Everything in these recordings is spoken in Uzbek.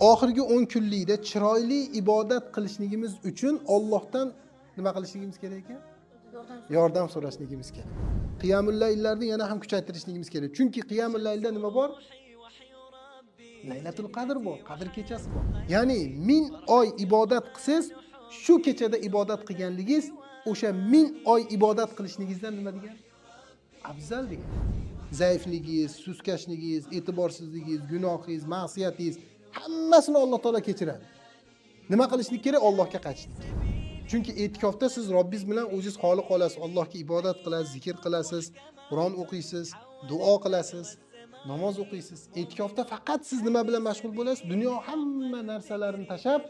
oxirgi 10 kunlikda chiroyli ibodat qilishligimiz uchun Allohdan nima qilishligimiz kerak ekan? Yordam so'rashligimiz kerak. Qiyamul yana ham kuchaytirishligimiz kerak. Chunki qiyamullaylda nima bor? Laylatul Qadr bor, Qadr kechasi bor. Ya'ni ming oy ibodat qilsangiz, shu kechada ibodat qilganligingiz o'sha ming oy ibodat qilishligingizdan nima degan? Afzal degan. zaifligingiz, suskashligingiz, e'tiborsizligingiz, gunohingiz, ma'siyatingiz hammasini Alloh taolo kechiradi nima qilishlik kerak Allohga qaytishlik chunki e'tikofda siz Robbingiz bilan o'zingiz xoli qolasiz Allohga ibodat qilasiz zikr qilasiz Qur'on o'qiysiz duo qilasiz namoz o'qiysiz e'tikofda faqat siz nima bilan mashg'ul bo'lasiz dunyo hamma narsalarini tashlab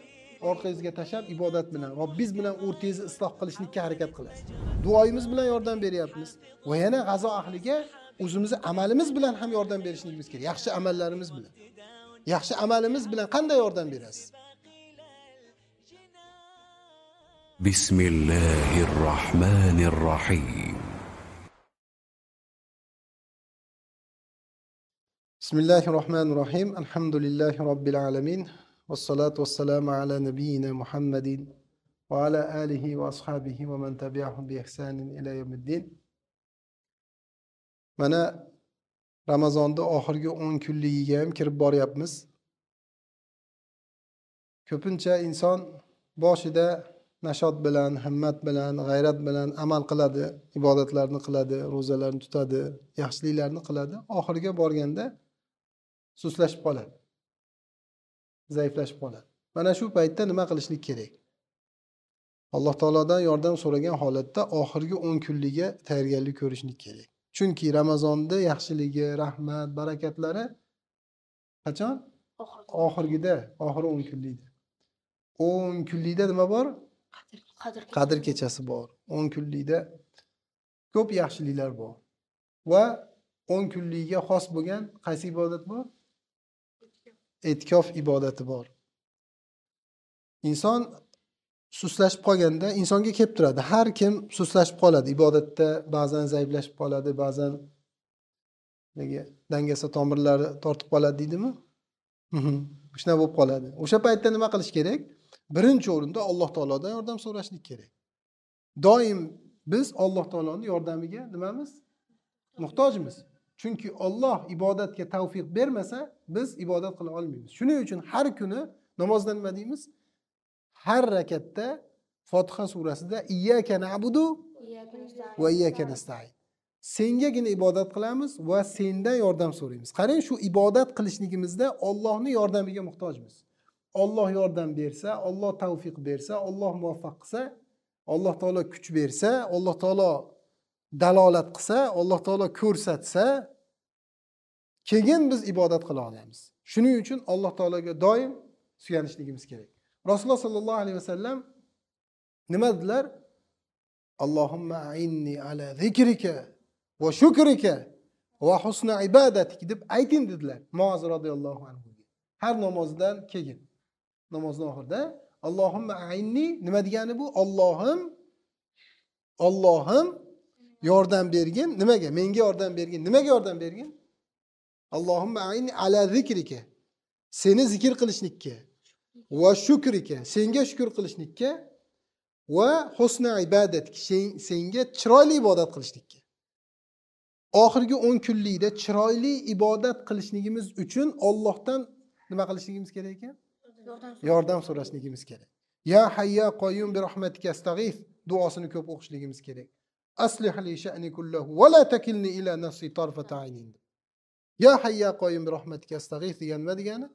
orqangizga tashlab ibodat bilan Robbingiz bilan o'rtangizni isloh qilishlikka harakat qilasiz duoyimiz bilan yordam beryapmiz va yana g'azo ahliga o'zimizni amalimiz bilan ham yordam berishligimiz kerak yaxshi amallarimiz bilan yaxshi amalimiz bilan qanday yordam berasiz bismillahir rohmanir rohim bismillahi rohmanir rohim alhamdulillahi robbil alamin vassalotu vassalamu ala nabiyina muhammadin va ala alihi va ashabihi va man tabiahum bi ihsanin ila yomiddin mana ramazonni oxirgi o'n kunligiga ham kirib boryapmiz ko'pincha inson boshida nashot bilan himmat bilan g'ayrat bilan amal qiladi ibodatlarni qiladi ro'zalarni tutadi yaxshiliklarni qiladi oxiriga borganda suslashib qoladi zaiflashib qoladi mana shu paytda nima qilishlik kerak alloh taolodan yordam so'ragan holatda oxirgi o'n kunligiga tayyorgarlik ko'rishlik kerak chunki ramazonda yaxshiligi rahmat barakatlari qachon oxirgida oxiri o'n kunlikda o'n kunlikda nima bor qadr kechasi bor o'n kunlikda ko'p yaxshiliklar bor va o'n kunlikka xos bo'lgan qaysi ibodat bor e'tikof ibodati bor inson suslashib qolganda insonga kelib turadi har kim suslashib qoladi ibodatda ba'zan zaiflashib qoladi ba'zan nega dangasa tomirlari tortib qoladi deydimi mhm. shunaqa bo'lib qoladi o'sha paytda nima qilish kerak birinchi o'rinda alloh taolodan yordam so'rashlik kerak doim biz alloh taoloni yordamiga nimamiz muhtojmiz chunki olloh ibodatga tavfiq bermasa biz ibodat qila olmaymiz shuning uchun har kuni namozda nima deymiz har rakatda fotiha surasida iyyaka na'budu va iyyaka nasta'in sengagina ibodat qilamiz va sendan yordam so'raymiz qarang shu ibodat qilishligimizda ollohni yordamiga muhtojmiz olloh yordam bersa olloh tavfiq bersa olloh muvaffaq qilsa alloh taolo kuch bersa alloh taolo dalolat qilsa alloh taolo ko'rsatsa keyin biz ibodat qila olamiz shuning uchun alloh taologa doim suyanishligimiz kerak rasululloh sollallohu alayhi vasallam nima dedilar allohimma ainni ala zikrika va shukrika va husna ibadatik deb ayting dedilar muoz roziyallohu anhuga har namozdan keyin namozni oxirida allohimma ainni nima degani bu ollohim ollohim yordam bergin nimaga menga yordam bergin nimaga yordam bergin allohimma ainni ala zikrika seni zikr qilishlikka va shukrika senga shukur qilishlikka va husna ibodatik senga chiroyli ibodat qilishlikka oxirgi o'n kunlikda chiroyli ibodat qilishligimiz uchun ollohdan nima qilishligimiz kerak ekan yordam so'rashligimiz kerak ya hayya qoyum bi rahmatika astag'if duosini ko'p o'qishligimiz kerak aslih li sha'ni kullahu va la takilni ila nafsi tarfata aynin ya hayya qoyim bi rahmatika astag'if degan nima degani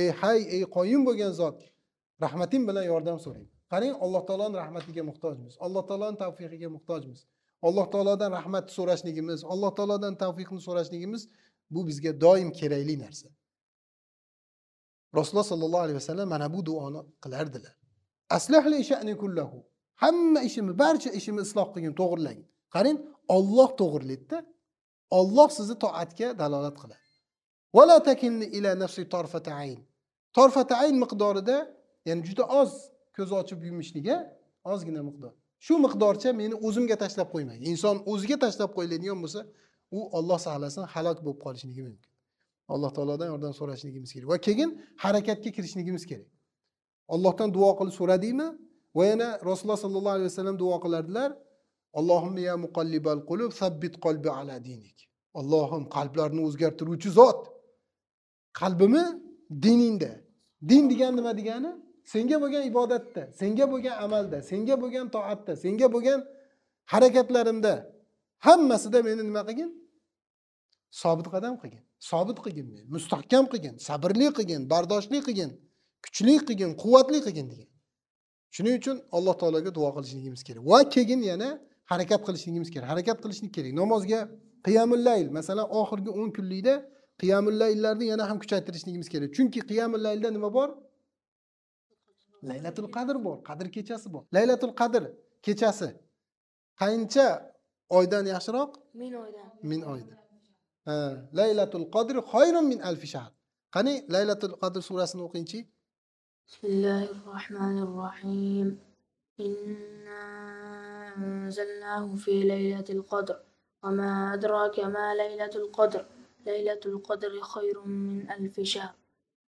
ey hay ey qoyim bo'lgan zot rahmating bilan yordam so'rang qarang alloh taoloni rahmatiga muhtojmiz alloh taoloni tavfiqiga muhtojmiz alloh taolodan rahmat so'rashligimiz alloh taolodan tavfiqni so'rashligimiz bu bizga doim kerakli narsa rasululloh sollallohu alayhi vasallam mana bu duoni qilardilar aslahli kullahu hamma ishimni barcha ishimni isloh qilgin to'g'irlang qarang olloh to'g'irlaydida olloh sizni toatga dalolat qiladi vala takinni ila nafsi torfata ayn torfata ayn miqdorida ya'ni juda oz ko'z ochib yumishligi ozgina miqdor shu miqdorcha meni o'zimga tashlab qo'ymang inson o'ziga tashlab qo'yiladigan bo'lsa u olloh saqlasin halok bo'lib qolishligi mumkin alloh taolodan yordam so'rashligimiz kerak va keyin harakatga kirishligimiz kerak allohdan duo qilib so'radikmi va yana rasululloh sollallohu alayhi vasallam duo qilardilar allohimmi ya muqallibal qulub sabbit qalbi ala dinik allohim qalblarni o'zgartiruvchi zot qalbimni diningda din degan nima degani senga bo'lgan ibodatda senga bo'lgan amalda senga bo'lgan toatda senga bo'lgan harakatlarimda hammasida meni nima qilgin sobit qadam qilgin sobit qilgin meni mustahkam qilgin sabrli qilgin bardoshli qilgin kuchli qilgin quvvatli qilgin degan shuning uchun alloh taologa duo qilishligimiz kerak va keyin yana harakat qilishligimiz kerak harakat qilishlik kerak namozga qiyamillayl masalan oxirgi o'n kunlikda qiyamullayillarni yana ham kuchaytirishligimiz kerak chunki qiyamullayilda nima bor laylatul qadr bor qadr kechasi bor laylatul qadr kechasi qancha oydan yaxshiroq min oydan min oydan ha laylatul qadri xoyrun min alfi shahr qani laylatul qadr surasini o'qingchi bismillahi rohmanir rohim fi laylatil qadr القدر وما أدراك ما ليلة ليلة القدر خير من ألف شهر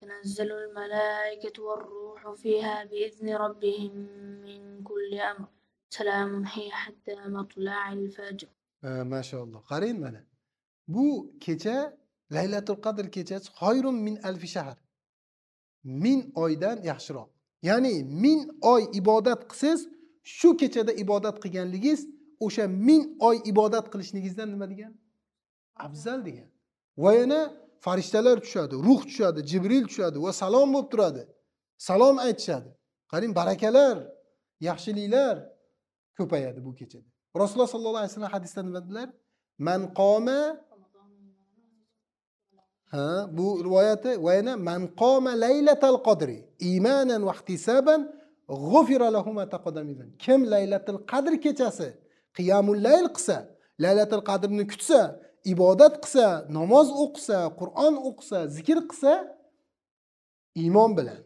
تنزل الملائكة والروح فيها بإذن ربهم من كل أمر سلام هي حتى مطلع الفجر آه ما شاء الله قريب منا بو كيتا ليلة القدر كيتا خير من ألف شهر من أيدان يحشرا يعني من أي إبادات إبادات قيان kechada وشا من أي إبادات قلش ibodat دان nima degan أفزال degan va yana farishtalar tushadi ruh tushadi jibril tushadi va salom bo'lib turadi salom aytishadi qarang barakalar yaxshiliklar ko'payadi bu kechada rasululloh sollallohu alayhi vasallam hadisda nima dedilar man qoma ha bu rivoyati va yana man qoma laylatal qadri imanan va ihtisoban g'ufira lahu ma kim laylatul qadr kechasi qiyamul layl qilsa laylatul qadrni kutsa ibodat qilsa namoz o'qisa qur'on o'qisa zikr qilsa iymon bilan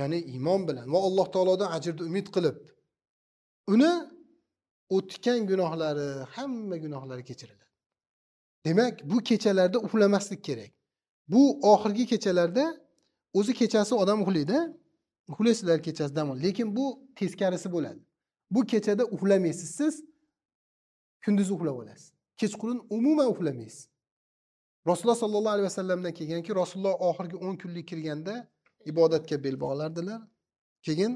ya'ni iymon bilan va alloh taolodan ajrni umid qilib uni o'tgan gunohlari hamma gunohlari kechiriladi demak bu kechalarda uxlamaslik kerak bu oxirgi kechalarda o'zi kechasi odam uxlaydi uxlaysizlar kechasi dam lekin bu teskarisi bo'ladi bu kechada uxlamaysiz siz kunduzi uxlab olasiz kechqurun umuman uxlamaysiz rasululloh sollallohu alayhi vasallamdan kelganki rasululloh oxirgi o'n kunlik kirganda ibodatga bel bog'lardilar keyin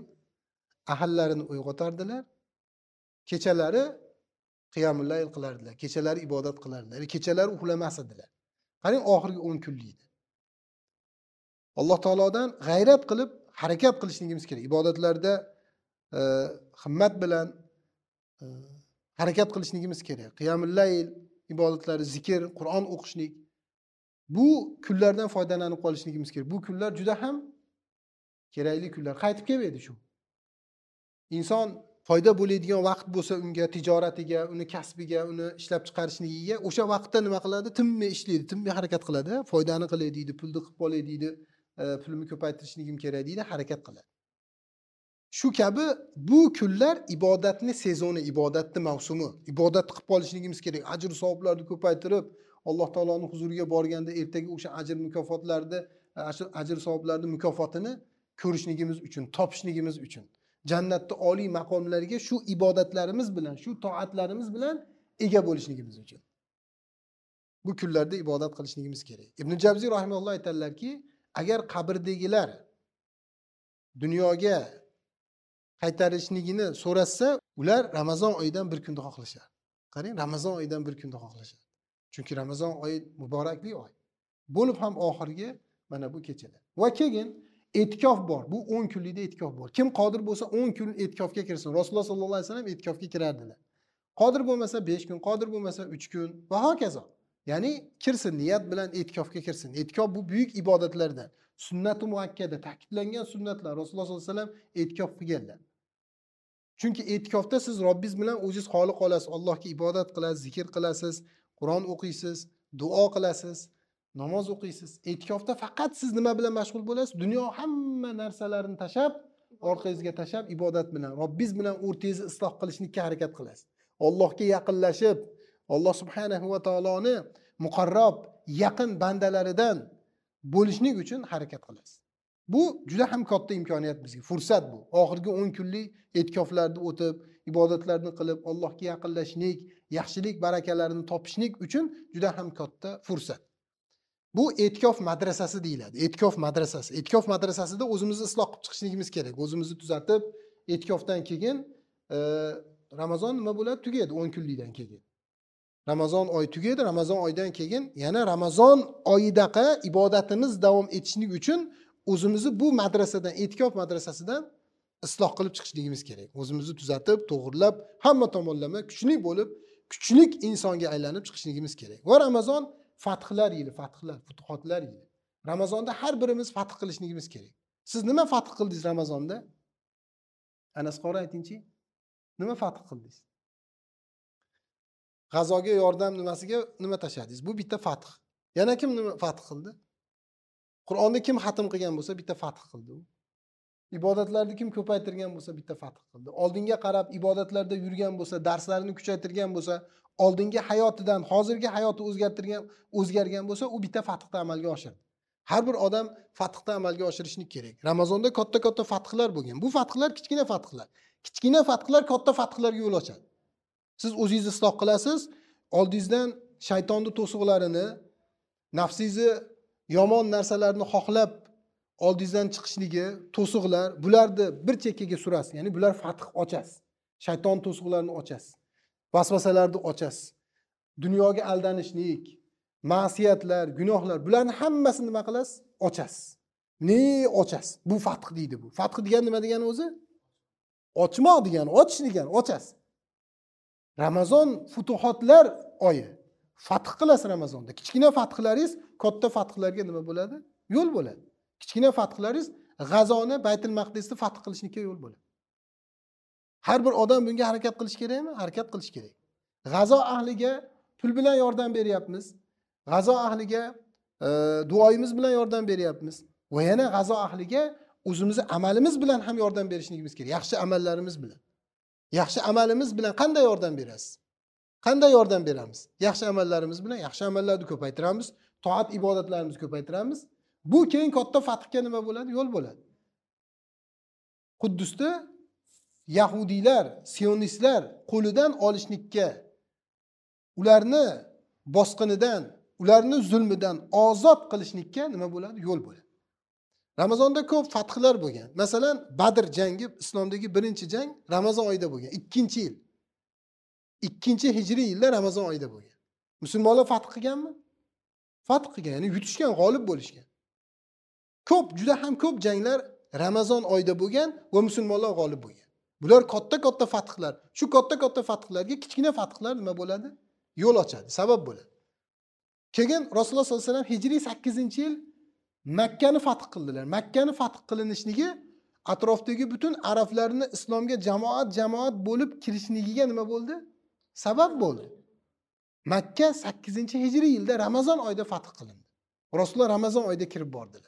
ahallarini uyg'otardilar kechalari qiyamullayl qilardilar kechalari ibodat qilardilar kechalari uxlamas edilar qarang oxirgi o'n kunlikni alloh taolodan g'ayrat qilib harakat qilishligimiz kerak ibodatlarda eh, himmat bilan eh, harakat qilishligimiz kerak qiyamillayl ibodatlari zikr qur'on o'qishlik bu kunlardan foydalanib qolishligimiz kerak bu kunlar juda ham kerakli kunlar qaytib kelmaydi shu inson foyda bo'ladigan vaqt bo'lsa unga tijoratiga uni kasbiga uni ishlab chiqarishligiga o'sha vaqtda nima qiladi tinmay ishlaydi tinmay harakat qiladi foydani qilay deydi pulni qilib olay deydi e, pulimni ko'paytirishligim kerak deydi harakat qiladi shu kabi bu kunlar ibodatni sezoni ibodatni mavsumi ibodat qilib qolishligimiz kerak ajr savoblarni ko'paytirib alloh taoloni huzuriga borganda ertaga o'sha ajr mukofotlarni ajr savoblarni mukofotini ko'rishligimiz uchun topishligimiz uchun jannatni oliy maqomlarga shu ibodatlarimiz bilan shu toatlarimiz bilan ega bo'lishligimiz uchun bu kunlarda ibodat qilishligimiz kerak ibn jabziy rahimalloh aytadilarki agar qabrdagilar dunyoga qaytarishligini so'rashsa ular ramazon oyidan bir kunda xohlashadi qarang ramazon oyidan bir kunda xohlashadi chunki ramazon oyi muborakli oy bo'lib ham oxirgi mana bu kechalar va keyin e'tikof bor bu o'n kunlikda e'tikof bor kim qodir bo'lsa o'n kun e'tikofga kirsin rasululloh sollallohu alayhi vasallam e'tikofga kirardilar qodir bo'lmasa besh kun qodir bo'lmasa uch kun va hokazo ya'ni kirsin niyat bilan e'tikofga kirsin e'tikof bu buyuk ibodatlardan sunnati muakkada ta'kidlangan sunnatlar rasululloh sollallohu alayhi vasallam e'tikof qilganlar chunki e'tikofda siz robbingiz bilan o'zingiz xoli qolasiz allohga ibodat qilasiz zikr qilasiz qur'on o'qiysiz duo qilasiz namoz o'qiysiz e'tikofda faqat siz nima bilan mashg'ul bo'lasiz dunyo hamma narsalarini tashlab orqangizga tashlab ibodat bilan robbingiz bilan o'rtangizni isloh qilishlikka harakat qilasiz ollohga yaqinlashib alloh subhanahu va taoloni muqarrob yaqin bandalaridan bo'lishlik uchun harakat qilasiz bu juda ham katta imkoniyat bizga fursat bu oxirgi o'n kunlik e'tikoflarni o'tib ibodatlarni qilib allohga yaqinlashishlik yaxshilik barakalarini topishlik uchun juda ham katta fursat bu e'tikof madrasasi deyiladi e'tikof madrasasi e'tikof madrasasida o'zimizni isloh qilib chiqishligimiz kerak o'zimizni tuzatib e'tikofdan keyin e, ramazon nima bo'ladi tugaydi o'n kunlikdan keyin ramazon oyi tugaydi ramazon oyidan keyin yana ramazon oyidaqa ibodatimiz davom etishlik uchun o'zimizni bu madrasadan e'tikof madrasasidan isloh qilib chiqishligimiz kerak o'zimizni tuzatib to'g'irlab hamma tomonlama kuchli bo'lib kuchli insonga aylanib chiqishligimiz kerak va ramazon fathlar yili fathlar futuhotlar yili ramazonda har birimiz fath qilishligimiz kerak siz nima fath qildingiz ramazonda anas qori aytingchi nima fath qildingiz g'azoga yordam nimasiga nima tashladingiz bu bitta fath yana kim nima fath qildi qur'onni kim xatm qilgan bo'lsa bitta fath qildi u ibodatlarni kim ko'paytirgan bo'lsa bitta fath qildi oldinga qarab ibodatlarda yurgan bo'lsa darslarini kuchaytirgan bo'lsa oldingi hayotidan hozirgi hayoti o'zgartirgan o'zgargan bo'lsa u bitta fathni amalga oshirdi har bir odam fathni amalga oshirishni kerak ramazonda katta katta fathlar bo'lgan bu fathlar kichkina fathlar kichkina fathlar katta fathlarga yo'l ochadi siz o'zingizni isloh qilasiz oldingizdan shaytonni to'siqlarini nafsingizni yomon narsalarni xohlab oldingizdan chiqishligi to'siqlar bularni bir chekkaga surasiz ya'ni bular fath ochasiz shayton to'siqlarini ochasiz vasvasalarni ochasiz dunyoga aldanishlik ma'siyatlar gunohlar bularni hammasini nima qilasiz ochasiz ne ochasiz bu fath deydi bu fath degani nima degani o'zi ochmoq degani ochish degani ochasiz ramazon futuhotlar oyi fath qilasiz ramazonda kichkina fathlaringiz katta fathlarga nima bo'ladi yo'l bo'ladi kichkina fathlaringiz g'azoni baytil maqdisni fath qilishlikka yo'l bo'ladi har bir odam bunga harakat qilish kerakmi harakat qilish kerak g'azo ahliga pul bilan yordam beryapmiz g'azo ahliga e, duoyimiz bilan yordam beryapmiz va yana g'azo ahliga o'zimizni amalimiz bilan ham yordam berishligimiz kerak yaxshi amallarimiz bilan yaxshi amalimiz bilan qanday yordam berasiz qanday yordam beramiz yaxshi amallarimiz bilan yaxshi amallarni ko'paytiramiz toat ibodatlarimizni ko'paytiramiz bu keyin katta fathga nima bo'ladi yo'l bo'ladi quddusda yahudiylar sionistlar qo'lidan olishlikka ularni bosqinidan ularni zulmidan ozod qilishlikka nima bo'ladi yo'l bo'ladi ramazonda ko'p fathlar bo'lgan masalan badr jangi islomdagi birinchi jang ramazon oyida bo'lgan ikkinchi yil ikkinchi hijriy yilda ramazon oyida bo'lgan musulmonlar fath qilganmi fath qilgan ya'ni yutishgan g'olib bo'lishgan ko'p juda ham ko'p janglar ramazon oyida bo'lgan va musulmonlar g'olib bo'lgan bular katta katta fathlar shu katta katta fathlarga kichkina fathlar nima bo'ladi yo'l ochadi sabab bo'ladi keyin rasululloh sollallohu alayhi vasallam hijriy sakkizinchi yil makkani fath qildilar makkani fath qilinishligi atrofdagi butun arablarni islomga jamoat jamoat bo'lib kirishligiga nima bo'ldi sabab bo'ldi makka sakkizinchi hijriy yilda ramazon oyida fath qilindi rasululloh ramazon oyida kirib bordilar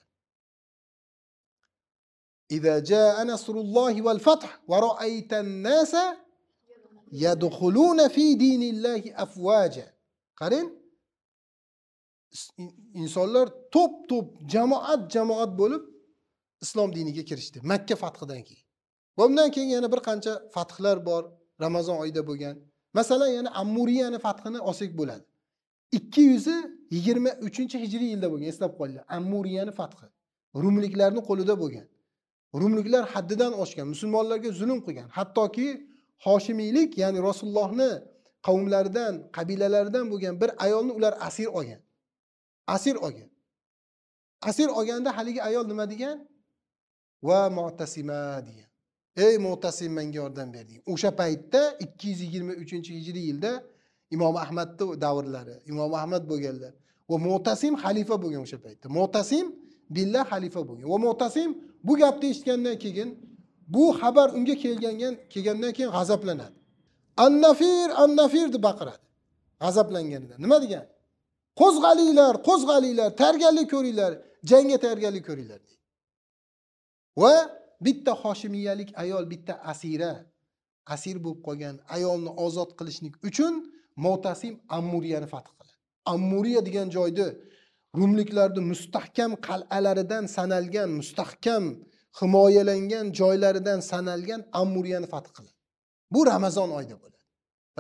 qarang insonlar to'p to'p jamoat jamoat bo'lib islom diniga kirishdi makka fathidan keyin va undan keyin yana bir qancha fathlar bor ramazon oyida bo'lgan masalan yana ammuriyani fathini olsak bo'ladi ikki yuz yigirma uchinchi hijriy yilda bo'lgan eslab qolinglar ammuriyani fathi rumliklarni qo'lida bo'lgan rumliklar haddidan oshgan musulmonlarga zulm qilgan hattoki hoshimiylik ya'ni rasulullohni qavmlaridan qabilalaridan bo'lgan bir ayolni ular asir olgan asir olgan asir olganda haligi ayol nima degan va motasima degan ey motasim menga yordam berding o'sha paytda ikki yuz yigirma uchinchi hijriy yilda imom ahmadni davrlari imom ahmad bo'lganlar va motasim xalifa bo'lgan o'sha paytda motasim billah xalifa bo'lgan va motasim bu gapni eshitgandan keyin bu xabar unga kelgangan kelgandan keyin g'azablanadi annafir annafir deb baqiradi g'azablanganida nima degani qo'zg'alinglar qo'zg'alinglar tayyorgarlik ko'ringlar jangga tayyorgarlik ko'ringlar va bitta hoshimiyalik ayol bitta asira asir bo'lib qolgan ayolni ozod qilishlik uchun motasim ammuriyani fath qiladi ammuriya degan joyni rumliklarni mustahkam qal'alaridan sanalgan mustahkam himoyalangan joylaridan sanalgan ammuriyani fath qiladi bu ramazon oyida bo'ladi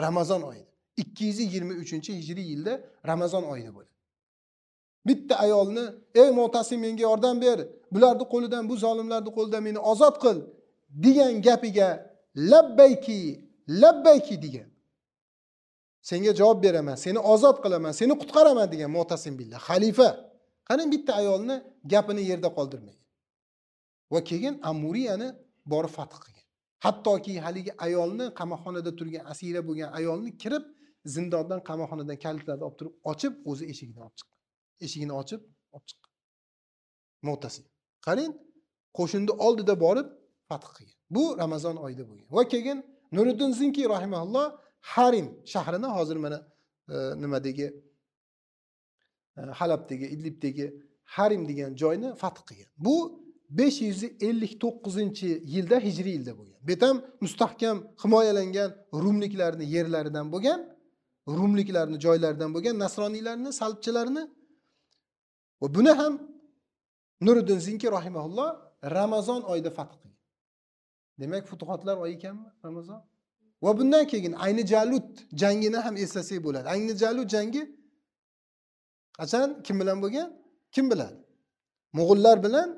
ramazon oyida ikki yuz yigirma uchinchi hijriy yilda ramazon oyida bo'ladi bitta ayolni ey mo'tasim menga yordam ber bularni qo'lidan bu zolimlarni qo'lidan meni ozod qil degan gapiga labbayki labbayki degan senga javob beraman seni ozod qilaman seni qutqaraman degan mo'tasim billah xalifa qarang bitta ayolni gapini yerda qoldirmagan va keyin amuriyani borib fath qilgan hattoki haligi ayolni qamoqxonada turgan asira bo'lgan ayolni kirib zindondan qamoqxonadan kalitlarni olib turib ochib o'zi eshigini olib chiqqan eshigini ochib olib chiqqan mo'tasi qarang qo'shinni oldida borib fath qilgan bu ramazon oyida bo'lgan va keyin nuriddin zinki rahimaulloh harim shahrini hozir mana e, nimadagi e, halabdagi idlibdagi harim degan joyni fath qilgan bu besh yuz ellik to'qqizinchi yilda hijriy yilda bo'lgan bu ham mustahkam himoyalangan rumliklarni yerlaridan bo'lgan rumliklarni joylaridan bo'lgan nasroniylarni salbchilarni va buni ham nuriddin zinki rahimaulloh ramazon oyida fath qilgan demak futuhotlar oyi ekanmi ramazon va bundan keyin ayni jalut jangini ham eslasak bo'ladi ayni jalut jangi qachon kim bilan bo'lgan kim biladi mo'g'ullar bilan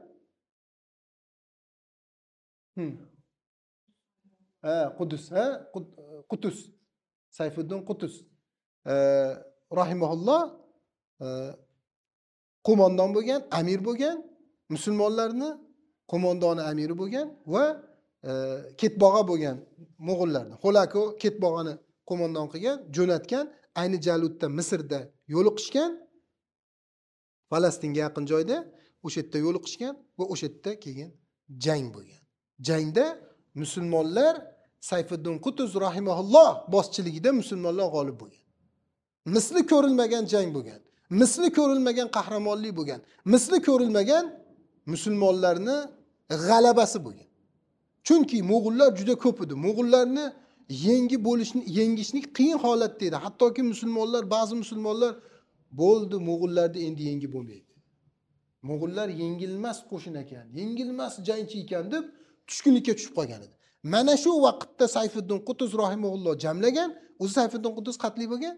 hmm. ha qudus qutus sayfiddin qutus Э, rahimaulloh э, qo'mondon bo'lgan amir bo'lgan musulmonlarni qo'mondoni amiri bo'lgan va e, ketbog'a bo'lgan mo'g'ullarni xolako ketbog'ani qo'mondon qilgan jo'natgan ayni jalutda misrda yo'liqishgan falastinga yaqin joyda o'sha yerda yo'liqishgan va o'sha yerda keyin jang bo'lgan jangda musulmonlar sayfiddin qutuz rahimaulloh boshchiligida musulmonlar g'olib bo'lgan misli ko'rilmagan jang bo'lgan misli ko'rilmagan qahramonlik bo'lgan misli ko'rilmagan musulmonlarni g'alabasi bo'lgan chunki mo'g'ullar juda ko'p edi mo'g'ullarni yengi bo'lishni yengishlik qiyin holatda edi hattoki musulmonlar ba'zi musulmonlar bo'ldi mo'g'ullarni endi yengib bo'lmaydi mo'g'ullar yengilmas qo'shin ekan yengilmas jangchi ekan deb tushkunlikka tushib qolgan edi mana shu vaqtda sayfiddin qutuz rohimulloh jamlagan o'zi sayfiddin qutuz qatli bo'lgan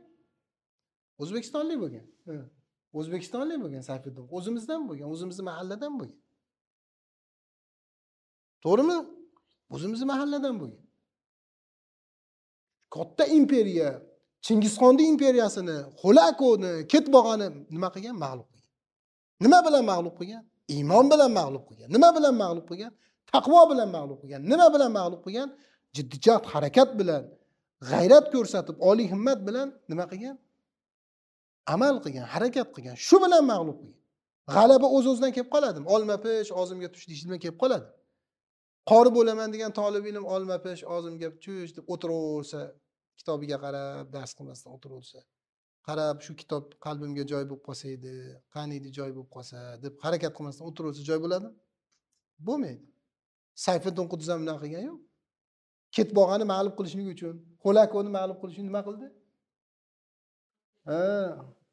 o'zbekistonlik bo'lgan o'zbekistonlik bo'lgan sayfiddin o'zimizdan bo'lgan o'zimizni mahalladan bo'lgan to'g'rimi o'zimizni mahalladan bo'lgan katta imperiya chingizxonni imperiyasini ho'lakoni ketbog'ani nima qilgan mag'lub qilgan nima bilan mag'lub qilgan iymon bilan mag'lub qilgan nima bilan mag'lub qilgan taqvo bilan mag'lub qilgan nima bilan mag'lub qilgan jiddijahd harakat bilan g'ayrat ko'rsatib oliy himmat bilan nima qilgan amal qilgan harakat qilgan shu bilan mag'lub bo'lgan g'alaba o'z o'zidan kelib qoladimi olma pish og'zimga tush deyish bilan kelib qoladi qori bo'laman degan tolib ilm olma pish og'zimga tush deb o'tiraversa kitobiga qarab dars qilmasdan o'tiraversa qarab shu kitob qalbimga joy bo'lib qolsa edi qani edi joy bo'lib qolsa deb harakat qilmasdan o'tiraversa joy bo'ladimi bo'lmaydi sayfiddin quduzam ham bunaqa yo'q ketib qolgani mag'lub qilishlik uchun ho'lakoni mag'lub qilish uchun nima qildi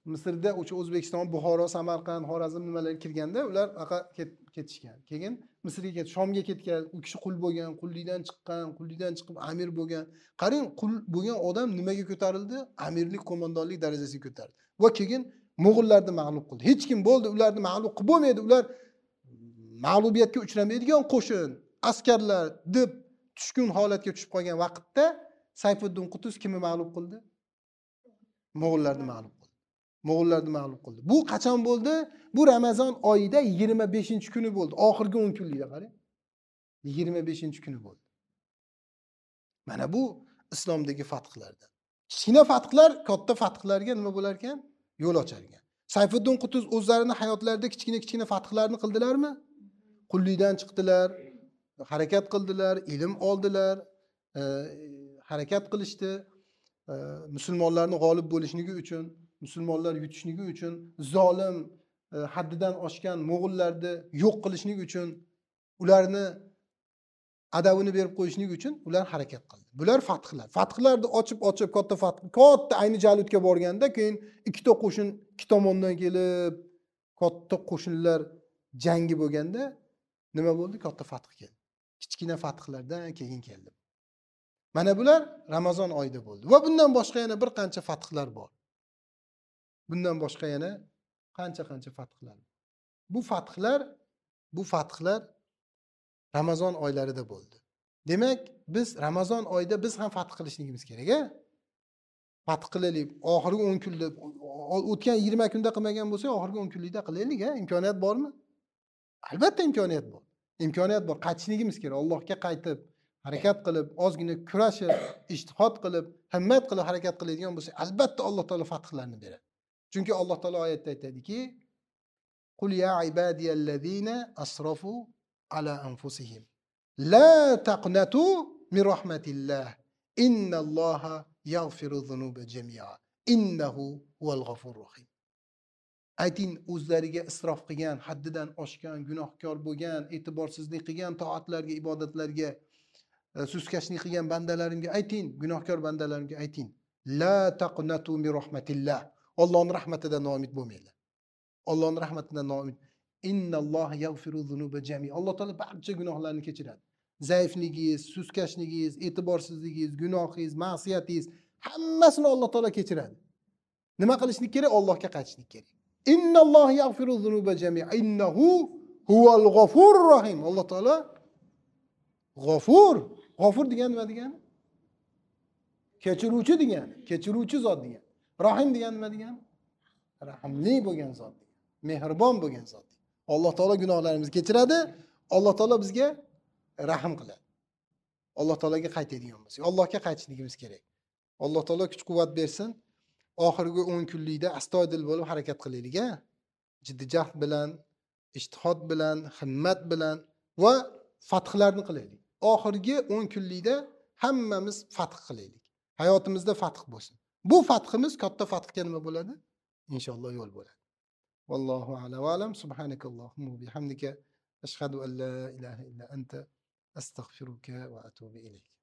misrda o'sha o'zbekiston buxoro samarqand xorazm nimalar kirganda ular aqa ketishgan keyin misrga ketib shomga ketgan u kishi qul bo'lgan qullikdan chiqqan qullikdan chiqib amir bo'lgan qarang qul bo'lgan odam nimaga ko'tarildi amirlik qo'mondonlik darajasiga ko'tarildi va keyin mo'g'illarni mag'lub qildi hech kim bo'ldi ularni mag'lub qilib bo'lmaydi ular mag'lubiyatga uchramaydigan qo'shin askarlar deb tushkun holatga tushib qolgan vaqtda sayfiddin qutuz kimni mag'lub qildi mo'g'ullarni mag'lub qildi mo'g'ullarni mag'lub qildi bu qachon bo'ldi bu ramazon oyida yigirma beshinchi kuni bo'ldi oxirgi o'n kunlikda qarang yigirma beshinchi kuni bo'ldi mana bu islomdagi fathlardan kichkina fathlar katta fathlarga nima bo'lar ekan yo'l ochar ekan sayfiddin qutuz o'zlarini hayotlarida kichkina kichkina fathlarni qildilarmi qullikdan chiqdilar harakat qildilar ilm oldilar e, harakat qilishdi musulmonlarni g'olib bo'lishligi uchun musulmonlar yutishligi uchun zolim e, haddidan oshgan mo'g'ullarni yo'q qilishlik uchun ularni adabini berib qo'yishlik uchun ular harakat qildi bular fathlar fathlarni ochib ochib katta fath katta ayni jalutga borganda keyin ikkita qo'shin ikki tomondan kelib katta qo'shinlar jangi bo'lganda nima bo'ldi katta fath keldi kichkina fathlardan keyin keldi mana bular ramazon oyida bo'ldi va bundan boshqa yana bir qancha fathlar bor bundan boshqa yana qancha qancha fathlar bu fathlar bu fathlar ramazon oylarida bo'ldi demak biz ramazon oyida biz ham fath qilishligimiz kerak a fath qilaylik oxirgi o'n kunda o'tgan yigirma kunda qilmagan bo'lsak oxirgi o'n kunlikda qilaylik a imkoniyat bormi albatta imkoniyat bor imkoniyat bor qaytishligimiz kerak allohga qaytib harakat qilib ozgina kurashib ishtihod qilib himmat qilib harakat qiladigan bo'lsak albatta alloh taolo fathlarni beradi chunki alloh taolo oyatda aytadiki qul ya ibadiyallazina asrafu ala anfusihim la taqnatu min rahmatillah innalloha الله zunuba jamia innahu الذنوب جميعا rohim ayting o'zlariga isrof qilgan haddidan oshgan gunohkor bo'lgan e'tiborsizlik qilgan toatlarga ibodatlarga suskashlik qilgan bandalarimga ayting gunohkor bandalarimga ayting la taqnatu min rahmatillah Allohning rahmatidan noumid bo'lmanglar Allohning rahmatidan noumid innalloh yag'firu zunuba jami Alloh taolo barcha gunohlarni kechiradi zaifligingiz suskashligingiz e'tiborsizligingiz gunohingiz ma'siyatingiz hammasini Alloh taolo kechiradi nima qilishlik kerak Allohga qaytishlik kerak innalloh yag'firu zunuba jami innahu huval g'afur rohim Alloh taolo g'afur g'ofur degani nima degani kechiruvchi degani kechiruvchi zot degani rohim degani nima degani rahmli bo'lgan zot mehribon bo'lgan zot alloh taolo gunohlarimizni kechiradi alloh taolo bizga rahm qiladi alloh taologa qaytadigan bo'lsak allohga qaytishligimiz kerak alloh taolo kuch quvvat bersin oxirgi o'n kunlikda astoydil bo'lib harakat qilaylik a jiddiy jahd bilan ishtihod bilan himmat bilan va fathlarni qilaylik oxirgi o'n kunlikda hammamiz fath qilaylik hayotimizda fath bo'lsin bu fathimiz katta fathga nima bo'ladi inshaalloh yo'l bo'ladi vallohu alam alam subhanakallohumma bihamdika ashhadu an la ilaha illa anta astag'firuka va atubu ilayk